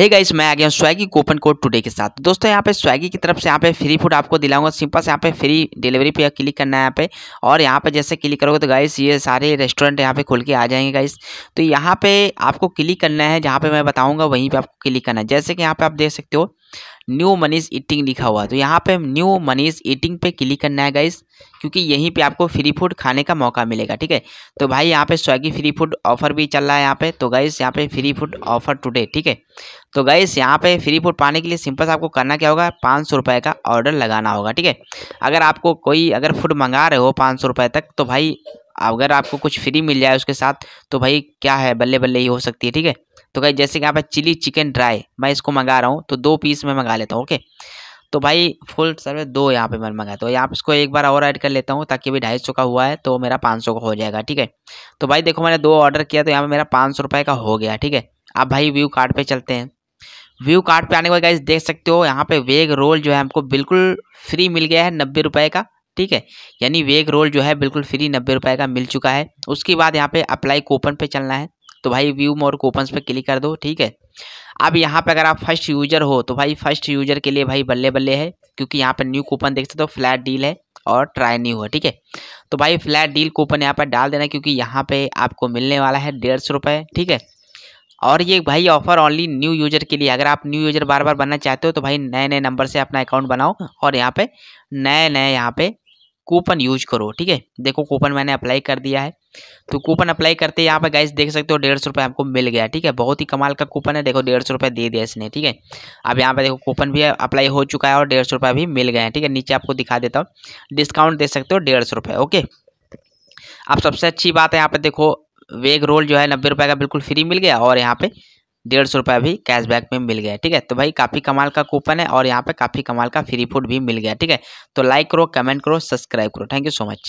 Hey guys मैं आ गया हूँ स्वैगी कूपन कोड टुडे के साथ तो दोस्तों यहाँ पे स्वैगी की तरफ से यहाँ पे फ्री फूड आपको दिलाऊंगा सिंपल से यहाँ पे फ्री डिलीवरी पे क्लिक करना है यहाँ पे और यहाँ पे जैसे क्लिक करोगे तो गाइस ये सारे रेस्टोरेंट यहाँ पे खोल के आ जाएंगे गाइस तो यहाँ पे आपको क्लिक करना है जहाँ पे मैं बताऊँगा वहीं पर आपको क्लिक करना है जैसे कि यहाँ पे आप देख सकते हो न्यू मनीज ईटिंग लिखा हुआ है तो यहाँ पे न्यू मनीज ईटिंग पे क्लिक करना है गाइस क्योंकि यहीं पे आपको फ्री फूड खाने का मौका मिलेगा ठीक है तो भाई यहाँ पे स्वैगी फ्री फूड ऑफर भी चल रहा है यहाँ पे तो गाइस यहाँ पे फ्री फूड ऑफर टुडे ठीक है तो गाइस यहाँ पे फ्री फूड पाने के लिए सिंपल आपको करना क्या होगा पाँच सौ रुपये का ऑर्डर लगाना होगा ठीक है अगर आपको कोई अगर फूड मंगा रहे हो पाँच सौ रुपये तक तो भाई अगर आपको कुछ फ्री मिल जाए उसके साथ तो भाई क्या है बल्ले बल्ले ही हो सकती है ठीक है तो भाई जैसे कि यहाँ पर चिली चिकन ड्राई मैं इसको मंगा रहा हूँ तो दो पीस मैं मंगा लेता हूँ ओके तो भाई फुल सर्वे दो यहाँ पे मैं मंगाया तो यहाँ इसको एक बार और ऐड कर लेता हूँ ताकि अभी ढाई सौ का हुआ है तो मेरा पाँच सौ का हो जाएगा ठीक है तो भाई देखो मैंने दो ऑर्डर किया तो यहाँ पे मेरा पाँच सौ रुपये का हो गया ठीक है आप भाई व्यू कार्ड पे चलते हैं व्यू कार्ड पे आने के बाद गाइज देख सकते हो यहाँ पे वेग रोल जो है हमको बिल्कुल फ्री मिल गया है नब्बे रुपये का ठीक है यानी वेग रोल जो है बिल्कुल फ्री नब्बे रुपये का मिल चुका है उसके बाद यहाँ पे अप्लाई कोपन पे चलना है तो भाई व्यू मोर कूपन पे क्लिक कर दो ठीक है अब यहाँ पे अगर आप फर्स्ट यूजर हो तो भाई फर्स्ट यूजर के लिए भाई बल्ले बल्ले है क्योंकि यहाँ पर न्यू कूपन देख सकते हो तो फ्लैट डील है और ट्राई नहीं हुआ ठीक है तो भाई फ्लैट डील कूपन यहाँ पर डाल देना क्योंकि यहाँ पे आपको मिलने वाला है डेढ़ सौ रुपये ठीक है और ये भाई ऑफर ओनली न्यू यूजर के लिए अगर आप न्यू यूजर बार बार बनना चाहते हो तो भाई नए नए नंबर से अपना अकाउंट बनाओ हाँ। और यहाँ पे नए नए यहाँ पे कूपन यूज करो ठीक है देखो कूपन मैंने अप्लाई कर दिया है तो कूपन अप्लाई करते यहाँ पे गाइस देख सकते हो डेढ़ सौ रुपये आपको मिल गया ठीक है बहुत ही कमाल का कूपन है देखो डेढ़ सौ रुपये दे दिया इसने ठीक है अब यहाँ पे देखो कूपन भी अप्लाई हो चुका है और डेढ़ सौ रुपये भी मिल गए हैं ठीक है नीचे आपको दिखा देता हूँ डिस्काउंट दे सकते हो डेढ़ सौ रुपये ओके अब सबसे अच्छी बात है यहाँ पे देखो वेग रोल जो है नब्बे रुपये का बिल्कुल फ्री मिल गया और यहाँ पे डेढ़ सौ रुपये भी कैशबैक में मिल गया ठीक है तो भाई काफ़ी कमाल का कूपन है और यहाँ पे काफ़ी कमाल का फ्री फूड भी मिल गया ठीक है तो लाइक करो कमेंट करो सब्सक्राइब करो थैंक यू सो मच